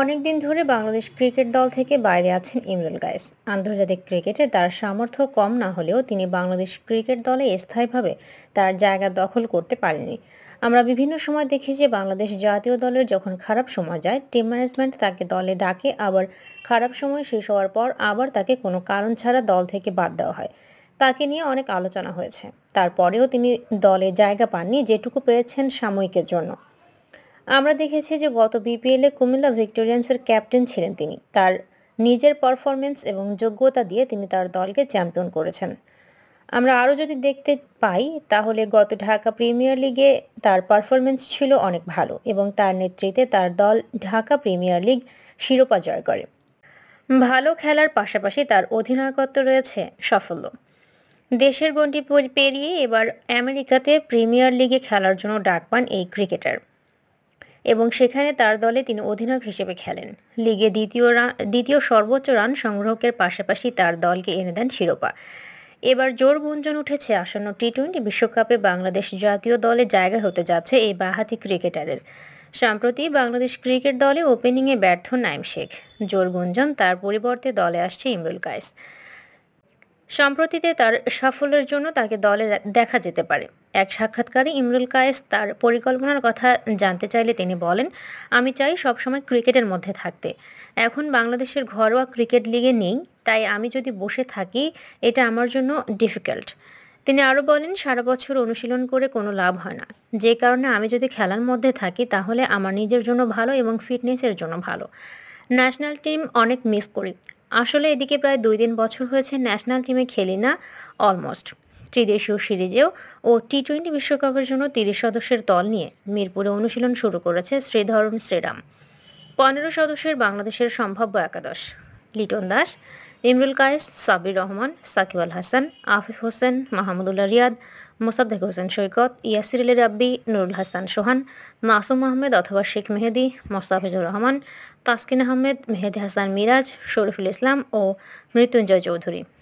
অনেকদিন ধরে বাংলাদেশ ক্রিকেট দল থেকে বাইরে আছেন ইমরুল গাইস আন্তর্জাতিক ক্রিকেটে তার সামর্থ্য কম না হলেও তিনি বাংলাদেশ ক্রিকেট দলে স্থায়ীভাবে তার জায়গা দখল করতে পারেনি আমরা বিভিন্ন সময় দেখি যে বাংলাদেশ জাতীয় দলের যখন খারাপ সময় যায় টিম ম্যানেজমেন্ট তাকে দলে ডাকে আবার খারাপ সময় শেষ হওয়ার পর আবার তাকে কোনো কারণ ছাড়া দল থেকে বাদ দেওয়া হয় তাকে নিয়ে অনেক আলোচনা হয়েছে তারপরেও তিনি দলে জায়গা পাননি যেটুকু পেয়েছেন সাময়িকের জন্য আমরা দেখেছি যে গত বিপিএলে কুমিল্লা ভিক্টোরিয়ান্সের ক্যাপ্টেন ছিলেন তিনি তার নিজের পারফরমেন্স এবং যোগ্যতা দিয়ে তিনি তার দলকে চ্যাম্পিয়ন করেছেন আমরা আরও যদি দেখতে পাই তাহলে গত ঢাকা প্রিমিয়ার লিগে তার পারফরমেন্স ছিল অনেক ভালো এবং তার নেতৃত্বে তার দল ঢাকা প্রিমিয়ার লিগ শিরোপা জয় করে ভালো খেলার পাশাপাশি তার অধিনায়কত্ব রয়েছে সাফল্য দেশের গণ্ডি পেরিয়ে এবার আমেরিকাতে প্রিমিয়ার লিগে খেলার জন্য ডাক পান এই ক্রিকেটার এবং সেখানে তার দলে তিনি অধিনায়ক হিসেবে খেলেন লিগে দ্বিতীয় রান দ্বিতীয় সর্বোচ্চ রান সংগ্রহকের পাশাপাশি তার দলকে এনে দেন শিরোপা এবার জোর গুঞ্জন উঠেছে আসন্ন টি টোয়েন্টি বিশ্বকাপে বাংলাদেশ জাতীয় দলে জায়গা হতে যাচ্ছে এই বাহাতি ক্রিকেটারের সম্প্রতি বাংলাদেশ ক্রিকেট দলে ওপেনিংয়ে ব্যর্থ নাইম শেখ জোর গুঞ্জন তার পরিবর্তে দলে আসছে ইমরুল কায়েস সম্প্রতিতে তার সাফল্যের জন্য তাকে দলে দেখা যেতে পারে এক সাক্ষাৎকারে ইমরুল কায়েস তার পরিকল্পনার কথা জানতে চাইলে তিনি বলেন আমি চাই সবসময় ক্রিকেটের মধ্যে থাকতে এখন বাংলাদেশের ঘরোয়া ক্রিকেট লিগে নেই তাই আমি যদি বসে থাকি এটা আমার জন্য ডিফিকাল্ট তিনি আরও বলেন সারা বছর অনুশীলন করে কোনো লাভ হয় না যে কারণে আমি যদি খেলার মধ্যে থাকি তাহলে আমার নিজের জন্য ভালো এবং ফিটনেসের জন্য ভালো ন্যাশনাল টিম অনেক মিস করি আসলে এদিকে প্রায় দুই দিন বছর হয়েছে ন্যাশনাল টিমে খেলি না অলমোস্ট ত্রিদেশীয় সিরিজেও ও টি টোয়েন্টি বিশ্বকাপের জন্য তিরিশ সদস্যের দল নিয়ে মিরপুরে অনুশীলন শুরু করেছে শ্রীধরণ শ্রীরাম পনেরো সদস্যের বাংলাদেশের সম্ভাব্য একাদশ লিটন দাস ইমরুল কায়েস সাবির রহমান সাকিব আল হাসান আফিফ হোসেন মাহমুদুল্লাহ রিয়াদ মোসাদ্দেক হোসেন সৈকত ইয়াসির আলী রাব্বি নুরুল হাসান সোহান মাসুম আহমেদ অথবা শেখ মেহেদি মোস্তাফিজুর রহমান তাসকিন আহমেদ মেহেদি হাসান মিরাজ শরীফুল ইসলাম ও মৃত্যুঞ্জয় চৌধুরী